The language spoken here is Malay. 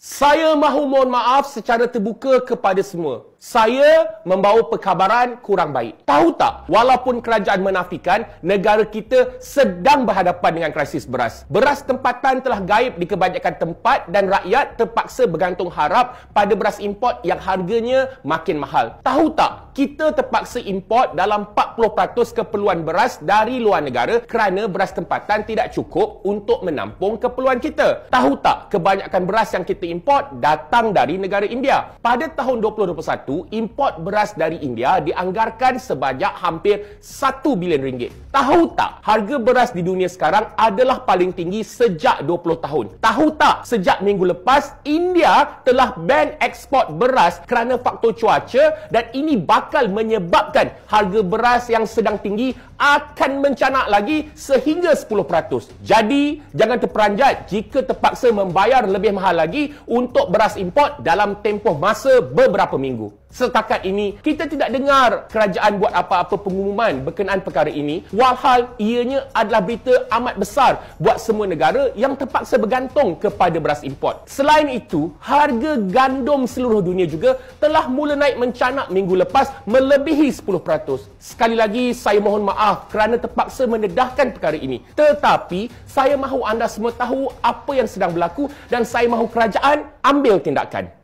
Saya mahu mohon maaf secara terbuka kepada semua. Saya membawa perkabaran kurang baik. Tahu tak, walaupun kerajaan menafikan, negara kita sedang berhadapan dengan krisis beras. Beras tempatan telah gaib di kebanyakan tempat dan rakyat terpaksa bergantung harap pada beras import yang harganya makin mahal. Tahu tak, kita terpaksa import dalam 40% keperluan beras dari luar negara kerana beras tempatan tidak cukup untuk menampung keperluan kita. Tahu tak, kebanyakan beras yang kita import datang dari negara India. Pada tahun 2021, import beras dari India dianggarkan sebanyak hampir 1 bilion ringgit. Tahu tak harga beras di dunia sekarang adalah paling tinggi sejak 20 tahun? Tahu tak sejak minggu lepas India telah ban ekspor beras kerana faktor cuaca dan ini bakal menyebabkan harga beras yang sedang tinggi akan mencanak lagi sehingga 10%. Jadi, jangan terperanjat jika terpaksa membayar lebih mahal lagi untuk beras import dalam tempoh masa beberapa minggu. Setakat ini, kita tidak dengar kerajaan buat apa-apa pengumuman berkenaan perkara ini walhal ianya adalah berita amat besar buat semua negara yang terpaksa bergantung kepada beras import. Selain itu, harga gandum seluruh dunia juga telah mula naik mencanak minggu lepas melebihi 10%. Sekali lagi, saya mohon maaf kerana terpaksa mendedahkan perkara ini. Tetapi, saya mahu anda semua tahu apa yang sedang berlaku dan saya mahu kerajaan Quran, ambil tindakan.